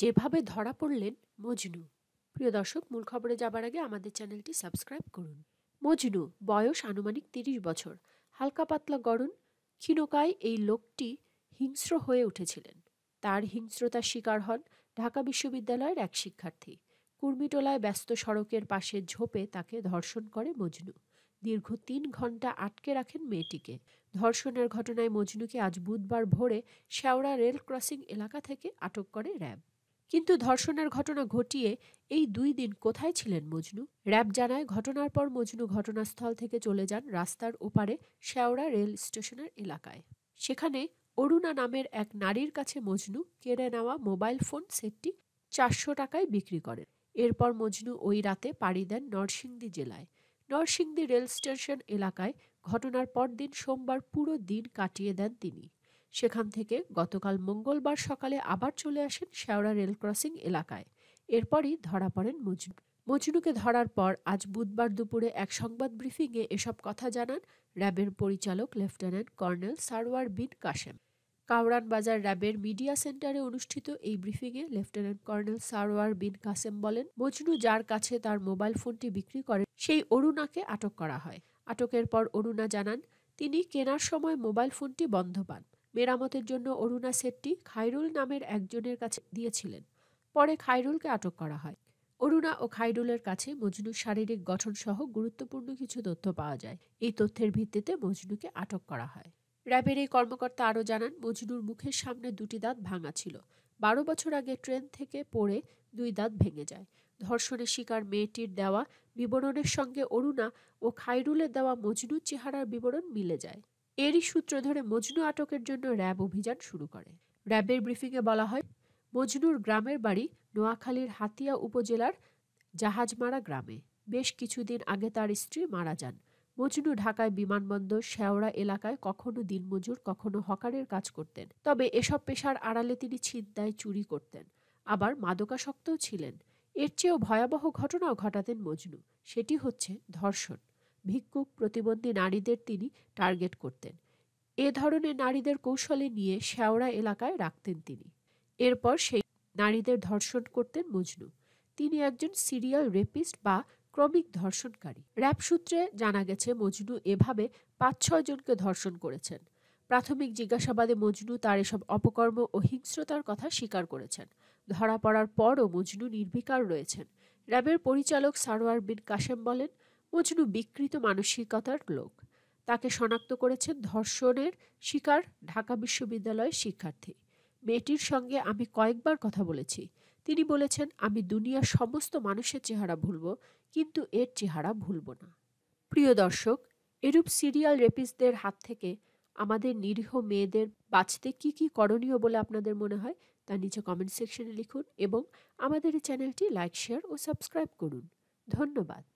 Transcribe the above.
যেভাবে ধরা পড়লেন মজনু প্রিয় দর্শক মূল খবরে যাবার আগে আমাদের চ্যানেলটি সাবস্ক্রাইব করুন মজনু বয়স আনুমানিক তিরিশ বছর হালকা পাতলা গড়ন ক্ষীণকায় এই লোকটি হিংস্র হয়ে উঠেছিলেন তার হিংস্রতার শিকার হন ঢাকা বিশ্ববিদ্যালয়ের এক শিক্ষার্থী কুর্মিটোলায় ব্যস্ত সড়কের পাশে ঝোপে তাকে ধর্ষণ করে মজনু দীর্ঘ তিন ঘন্টা আটকে রাখেন মেয়েটিকে ধর্ষণের ঘটনায় মজনুকে আজ বুধবার ভোরে শেওড়া রেল ক্রসিং এলাকা থেকে আটক করে র্যাব কিন্তু ধর্ষণের ঘটনা ঘটিয়ে এই দুই দিন কোথায় ছিলেন মজনু র্যাব জানায় ঘটনার পর মজনু ঘটনাস্থল থেকে চলে যান রাস্তার ওপারে শেওড়া রেল স্টেশনের এলাকায় সেখানে অরুণা নামের এক নারীর কাছে মজনু কেড়ে নেওয়া মোবাইল ফোন সেটটি চারশো টাকায় বিক্রি করেন এরপর মজনু ওই রাতে পাড়ি দেন নরসিংদী জেলায় নরসিংদী রেল স্টেশন এলাকায় ঘটনার পরদিন সোমবার পুরো দিন কাটিয়ে দেন তিনি সেখান থেকে গতকাল মঙ্গলবার সকালে আবার চলে আসেন শেওড়া রেল ক্রসিং এলাকায় এরপরই ধরা পড়েন মজনু মজনুকে ধরার পর আজ বুধবার দুপুরে এক সংবাদ ব্রিফিংয়ে এসব কথা জানান র্যাবের পরিচালক লেফটেন্যান্ট কর্নেল সারওয়ার বিন কাশেম কাউরান বাজার র্যাবের মিডিয়া সেন্টারে অনুষ্ঠিত এই ব্রিফিংয়ে লেফটেন্যান্ট কর্নেল সারওয়ার বিন কাসেম বলেন মজনু যার কাছে তার মোবাইল ফোনটি বিক্রি করে সেই অরুণাকে আটক করা হয় আটকের পর অরুণা জানান তিনি কেনার সময় মোবাইল ফোনটি বন্ধ পান মেরামতের জন্য অরুণা সেটটি খাইরুল নামের একজনের কাছে দিয়েছিলেন পরে খাইরুলকে আটক করা হয় অরুণা ও খাইরুলের কাছে মজনুর শারীরিক গঠন সহ গুরুত্বপূর্ণ কিছু তথ্য পাওয়া যায় এই তথ্যের ভিত্তিতে মজনুকে আটক করা হয় র্যাবের এই কর্মকর্তা আরও জানান মজনুর মুখের সামনে দুটি দাঁত ভাঙা ছিল বারো বছর আগে ট্রেন থেকে পড়ে দুই দাঁত ভেঙে যায় ধর্ষণের শিকার মেয়েটির দেওয়া বিবরণের সঙ্গে অরুণা ও খাইরুলের দেওয়া মজনুর চেহারার বিবরণ মিলে যায় এরই সূত্র ধরে মজনু আটকের জন্য র্যাব অভিযান শুরু করে র্যাবের ব্রিফিংয়ে বলা হয় মজনুর গ্রামের বাড়ি নোয়াখালীর হাতিয়া উপজেলার জাহাজমারা গ্রামে বেশ কিছুদিন আগে তার স্ত্রী মারা যান মজনু ঢাকায় বিমানবন্দর শেওড়া এলাকায় কখনো দিনমজুর কখনো হকারের কাজ করতেন তবে এসব পেশার আড়ালে তিনি ছিদ্দায় চুরি করতেন আবার মাদকাসক্তও ছিলেন এর চেয়েও ভয়াবহ ঘটনাও ঘটাতেন মজনু সেটি হচ্ছে ধর্ষণ ভিক্ষুক প্রতিবন্ধী নারীদের তিনি টার্গেট করতেন এ ধরনের নারীদের কৌশলে নিয়ে শেওড়া এলাকায় রাখতেন তিনি এরপর সেই নারীদের ধর্ষণ করতেন মজনু তিনি একজন সিরিয়াল রেপিস্ট বা ক্রমিক ধর্ষণকারী র্যাব সূত্রে জানা গেছে মজনু এভাবে পাঁচ ছয় জনকে ধর্ষণ করেছেন প্রাথমিক জিজ্ঞাসাবাদে মজনু তার এসব অপকর্ম ও হিংস্রতার কথা স্বীকার করেছেন ধরা পড়ার পরও মজনু নির্বিকার রয়েছেন র্যাবের পরিচালক সারোয়ার বিন কাশেম বলেন মজনু বিকৃত মানসিকতার লোক তাকে শনাক্ত করেছেন ধর্ষণের শিকার ঢাকা বিশ্ববিদ্যালয়ের শিক্ষার্থী মেয়েটির সঙ্গে আমি কয়েকবার কথা বলেছি তিনি বলেছেন আমি দুনিয়ার সমস্ত মানুষের চেহারা ভুলব কিন্তু এর চেহারা ভুলব না প্রিয় দর্শক এরূপ সিরিয়াল রেপিসদের হাত থেকে আমাদের নিরীহ মেয়েদের বাঁচতে কি কি করণীয় বলে আপনাদের মনে হয় তা নিচে কমেন্ট সেকশনে লিখুন এবং আমাদের এই চ্যানেলটি লাইক শেয়ার ও সাবস্ক্রাইব করুন ধন্যবাদ